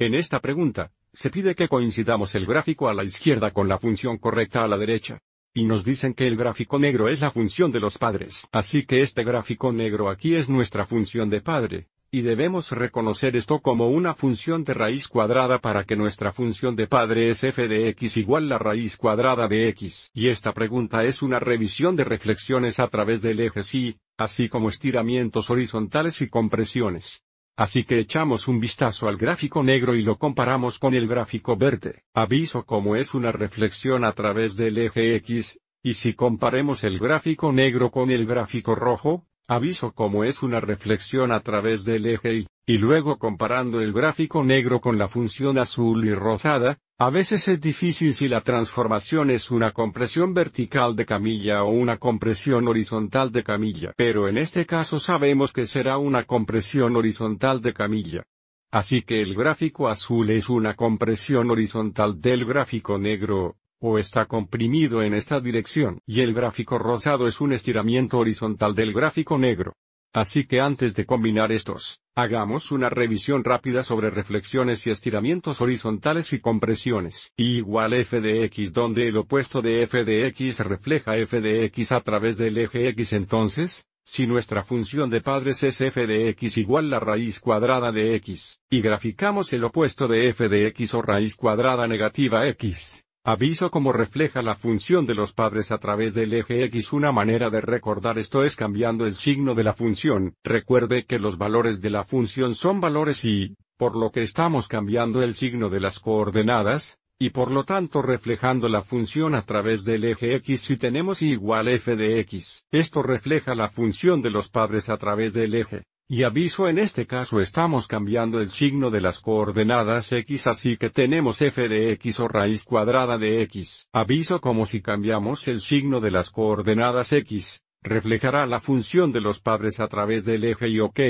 En esta pregunta, se pide que coincidamos el gráfico a la izquierda con la función correcta a la derecha. Y nos dicen que el gráfico negro es la función de los padres. Así que este gráfico negro aquí es nuestra función de padre. Y debemos reconocer esto como una función de raíz cuadrada para que nuestra función de padre es f de x igual la raíz cuadrada de x. Y esta pregunta es una revisión de reflexiones a través del eje y, así como estiramientos horizontales y compresiones. Así que echamos un vistazo al gráfico negro y lo comparamos con el gráfico verde. Aviso como es una reflexión a través del eje X, y si comparemos el gráfico negro con el gráfico rojo, aviso como es una reflexión a través del eje Y, y luego comparando el gráfico negro con la función azul y rosada, a veces es difícil si la transformación es una compresión vertical de camilla o una compresión horizontal de camilla, pero en este caso sabemos que será una compresión horizontal de camilla. Así que el gráfico azul es una compresión horizontal del gráfico negro, o está comprimido en esta dirección y el gráfico rosado es un estiramiento horizontal del gráfico negro. Así que antes de combinar estos, hagamos una revisión rápida sobre reflexiones y estiramientos horizontales y compresiones. Y igual f de x donde el opuesto de f de x refleja f de x a través del eje x entonces, si nuestra función de padres es f de x igual la raíz cuadrada de x, y graficamos el opuesto de f de x o raíz cuadrada negativa x, Aviso como refleja la función de los padres a través del eje X. Una manera de recordar esto es cambiando el signo de la función. Recuerde que los valores de la función son valores y, por lo que estamos cambiando el signo de las coordenadas, y por lo tanto reflejando la función a través del eje X si tenemos y igual f de X. Esto refleja la función de los padres a través del eje. Y aviso en este caso estamos cambiando el signo de las coordenadas x así que tenemos f de x o raíz cuadrada de x. Aviso como si cambiamos el signo de las coordenadas x, reflejará la función de los padres a través del eje y ok,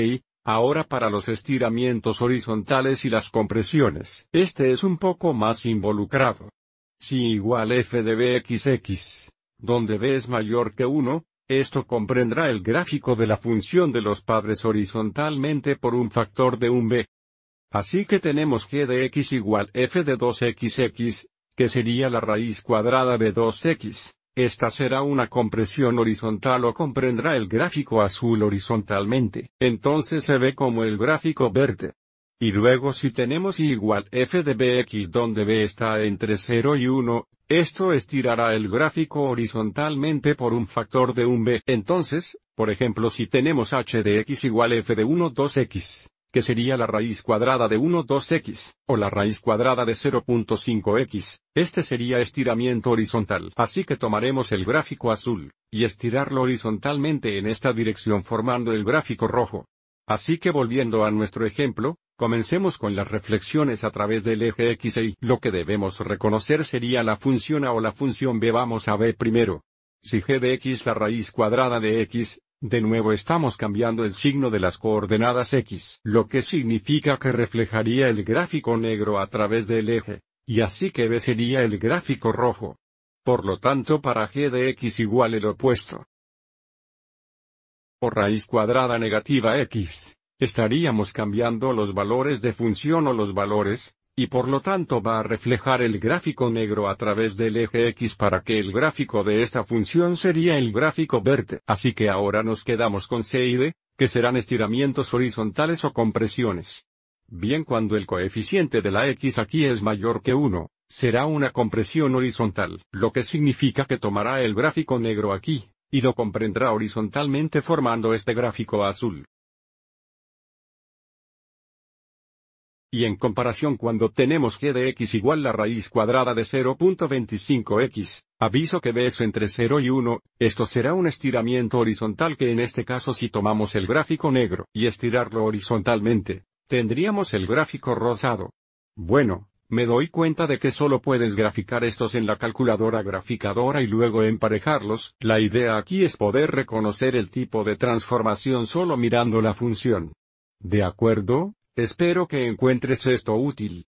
ahora para los estiramientos horizontales y las compresiones. Este es un poco más involucrado. Si igual f de bxx, donde b es mayor que 1, esto comprendrá el gráfico de la función de los padres horizontalmente por un factor de un b. Así que tenemos g de x igual f de 2xx, que sería la raíz cuadrada de 2x. Esta será una compresión horizontal o comprendrá el gráfico azul horizontalmente. Entonces se ve como el gráfico verde. Y luego si tenemos igual f de bx donde b está entre 0 y 1, esto estirará el gráfico horizontalmente por un factor de un b. Entonces, por ejemplo si tenemos h de x igual f de 1 2x, que sería la raíz cuadrada de 1 2x, o la raíz cuadrada de 0.5x, este sería estiramiento horizontal. Así que tomaremos el gráfico azul, y estirarlo horizontalmente en esta dirección formando el gráfico rojo. Así que volviendo a nuestro ejemplo, Comencemos con las reflexiones a través del eje X e y lo que debemos reconocer sería la función A o la función B. Vamos a ver primero. Si g de x la raíz cuadrada de x, de nuevo estamos cambiando el signo de las coordenadas x, lo que significa que reflejaría el gráfico negro a través del eje, y así que B sería el gráfico rojo. Por lo tanto para g de x igual el opuesto. O raíz cuadrada negativa x estaríamos cambiando los valores de función o los valores, y por lo tanto va a reflejar el gráfico negro a través del eje X para que el gráfico de esta función sería el gráfico verde. Así que ahora nos quedamos con C y D, que serán estiramientos horizontales o compresiones. Bien cuando el coeficiente de la X aquí es mayor que 1, será una compresión horizontal, lo que significa que tomará el gráfico negro aquí, y lo comprendrá horizontalmente formando este gráfico azul. Y en comparación cuando tenemos g de x igual la raíz cuadrada de 0.25x, aviso que de es entre 0 y 1, esto será un estiramiento horizontal que en este caso si tomamos el gráfico negro y estirarlo horizontalmente, tendríamos el gráfico rosado. Bueno, me doy cuenta de que solo puedes graficar estos en la calculadora graficadora y luego emparejarlos, la idea aquí es poder reconocer el tipo de transformación solo mirando la función. ¿De acuerdo? Espero que encuentres esto útil.